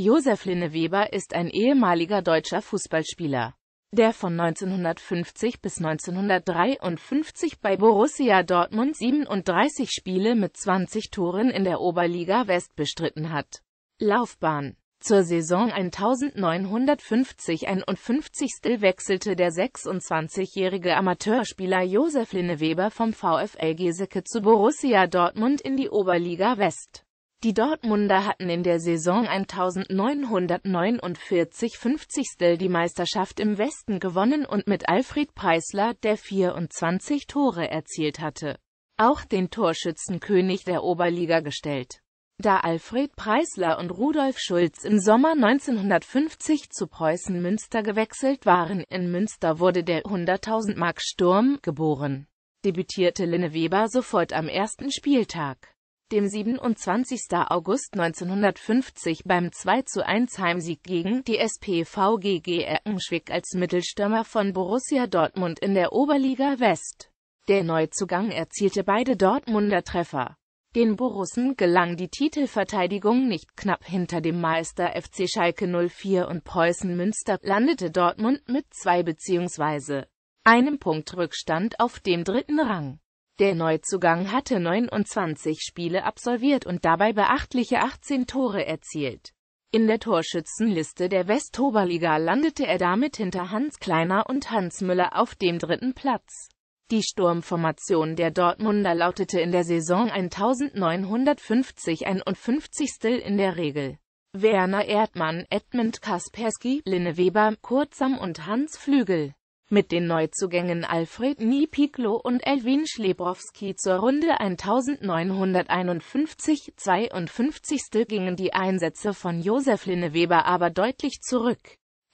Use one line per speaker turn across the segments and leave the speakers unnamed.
Josef Linneweber ist ein ehemaliger deutscher Fußballspieler, der von 1950 bis 1953 bei Borussia Dortmund 37 Spiele mit 20 Toren in der Oberliga West bestritten hat. Laufbahn zur Saison 1950-51 wechselte der 26-jährige Amateurspieler Josef Linneweber vom VfL Geseke zu Borussia Dortmund in die Oberliga West. Die Dortmunder hatten in der Saison 1949-50 die Meisterschaft im Westen gewonnen und mit Alfred Preisler, der 24 Tore erzielt hatte, auch den Torschützenkönig der Oberliga gestellt. Da Alfred Preisler und Rudolf Schulz im Sommer 1950 zu Preußen Münster gewechselt waren, in Münster wurde der 100.000 Mark Sturm geboren, debütierte Linne Weber sofort am ersten Spieltag dem 27. August 1950 beim 2 zu 1 Heimsieg gegen die SPVGG GG Erkenschwick als Mittelstürmer von Borussia Dortmund in der Oberliga West. Der Neuzugang erzielte beide Dortmunder Treffer. Den Borussen gelang die Titelverteidigung nicht knapp hinter dem Meister FC Schalke 04 und Preußen Münster, landete Dortmund mit zwei bzw. einem Punkt Rückstand auf dem dritten Rang. Der Neuzugang hatte 29 Spiele absolviert und dabei beachtliche 18 Tore erzielt. In der Torschützenliste der Westoberliga landete er damit hinter Hans Kleiner und Hans Müller auf dem dritten Platz. Die Sturmformation der Dortmunder lautete in der Saison 1950-51 Still in der Regel. Werner Erdmann, Edmund Kaspersky, Linne Weber, Kurzam und Hans Flügel mit den Neuzugängen Alfred Niepiklo und Elwin Schlebrowski zur Runde 1951-52. gingen die Einsätze von Josef Linneweber aber deutlich zurück.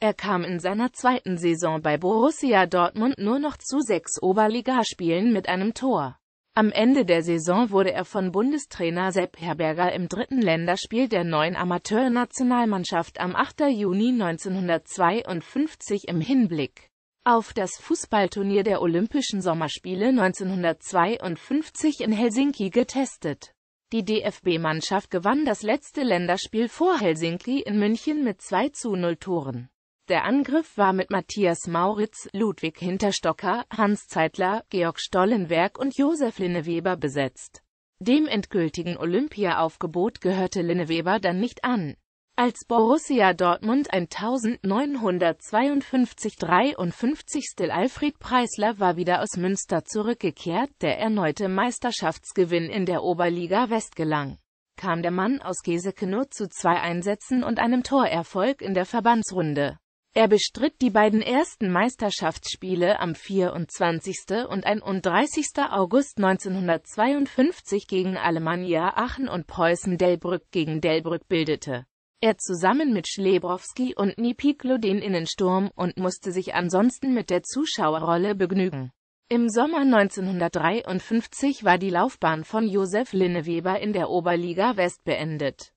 Er kam in seiner zweiten Saison bei Borussia Dortmund nur noch zu sechs Oberligaspielen mit einem Tor. Am Ende der Saison wurde er von Bundestrainer Sepp Herberger im dritten Länderspiel der neuen Amateurnationalmannschaft am 8. Juni 1952 im Hinblick auf das Fußballturnier der Olympischen Sommerspiele 1952 in Helsinki getestet. Die DFB-Mannschaft gewann das letzte Länderspiel vor Helsinki in München mit 2 zu 0 Toren. Der Angriff war mit Matthias Mauritz, Ludwig Hinterstocker, Hans Zeitler, Georg Stollenberg und Josef Linneweber besetzt. Dem endgültigen Olympiaaufgebot gehörte Linneweber dann nicht an. Als Borussia Dortmund 1952 53. Alfred Preisler war wieder aus Münster zurückgekehrt, der erneute Meisterschaftsgewinn in der Oberliga West gelang, kam der Mann aus Geseke nur zu zwei Einsätzen und einem Torerfolg in der Verbandsrunde. Er bestritt die beiden ersten Meisterschaftsspiele am 24. und 31. August 1952 gegen Alemannia Aachen und Preußen Delbrück gegen Delbrück bildete er zusammen mit Schlebrowski und Nipiklo den Innensturm und musste sich ansonsten mit der Zuschauerrolle begnügen. Im Sommer 1953 war die Laufbahn von Josef Linneweber in der Oberliga West beendet.